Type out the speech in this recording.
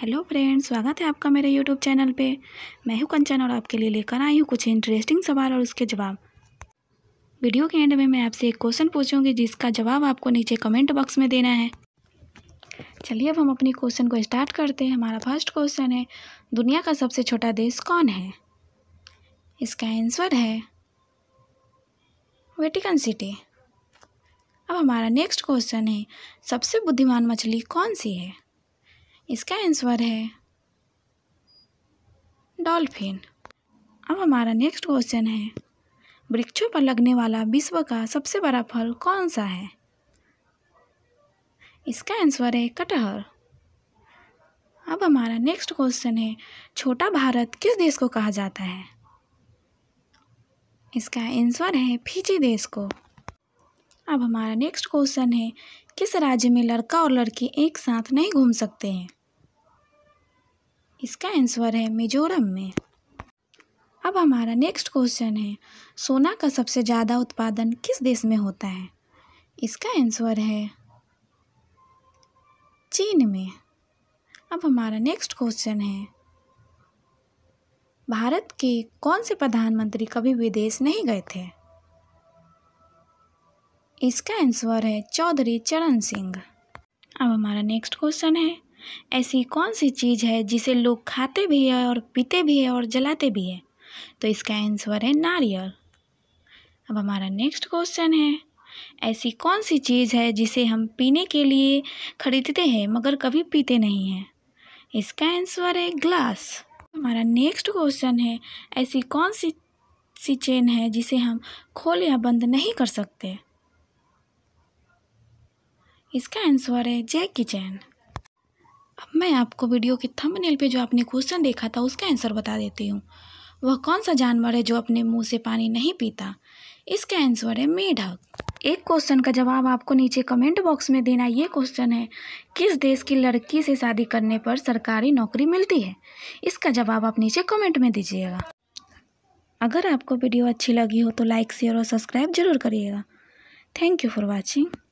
hello friends स्वागत है आपका मेरे यूट्यूब चैनल पे मैं हूँ कंचन और आपके लिए लेकर आई हूँ कुछ इंटरेस्टिंग सवाल और उसके जवाब वीडियो के एंड में मैं आपसे एक क्वेश्चन पूछूंगी जिसका जवाब आपको नीचे कमेंट बॉक्स में देना है चलिए अब हम अपनी क्वेश्चन को स्टार्ट करते हैं हमारा फर्स्ट क्वेश्चन है दुनिया का सबसे छोटा देश कौन है इसका आंसर है वेटिकन सिटी अब हमारा नेक्स्ट क्वेश्चन है सबसे बुद्धिमान मछली कौन सी है इसका आंसर है डॉल्फिन अब हमारा नेक्स्ट क्वेश्चन है वृक्षों पर लगने वाला विश्व का सबसे बड़ा फल कौन सा है इसका आंसर है कटहर अब हमारा नेक्स्ट क्वेश्चन है छोटा भारत किस देश को कहा जाता है इसका आंसर है फिजी देश को अब हमारा नेक्स्ट क्वेश्चन है किस राज्य में लड़का और लड़की एक साथ नहीं घूम सकते हैं इसका आंसर है मिजोरम में अब हमारा नेक्स्ट क्वेश्चन है सोना का सबसे ज़्यादा उत्पादन किस देश में होता है इसका आंसर है चीन में अब हमारा नेक्स्ट क्वेश्चन है भारत के कौन से प्रधानमंत्री कभी विदेश नहीं गए थे इसका आंसर है चौधरी चरण सिंह अब हमारा नेक्स्ट क्वेश्चन है ऐसी कौन सी चीज़ है जिसे लोग खाते भी है और पीते भी है और जलाते भी है तो इसका आंसर है नारियल अब हमारा नेक्स्ट क्वेश्चन है ऐसी कौन सी चीज़ है जिसे हम पीने के लिए खरीदते हैं मगर कभी पीते नहीं हैं इसका आंसर है ग्लास हमारा नेक्स्ट क्वेश्चन है ऐसी कौन सी सी चेन है जिसे हम खोल या बंद नहीं कर सकते इसका आंसर है जैक की चैन अब मैं आपको वीडियो के थंबनेल पे जो आपने क्वेश्चन देखा था उसका आंसर बता देती हूँ वह कौन सा जानवर है जो अपने मुंह से पानी नहीं पीता इसका आंसर है मेढक एक क्वेश्चन का जवाब आपको नीचे कमेंट बॉक्स में देना ये क्वेश्चन है किस देश की लड़की से शादी करने पर सरकारी नौकरी मिलती है इसका जवाब आप नीचे कमेंट में दीजिएगा अगर आपको वीडियो अच्छी लगी हो तो लाइक शेयर और सब्सक्राइब जरूर करिएगा थैंक यू फॉर वॉचिंग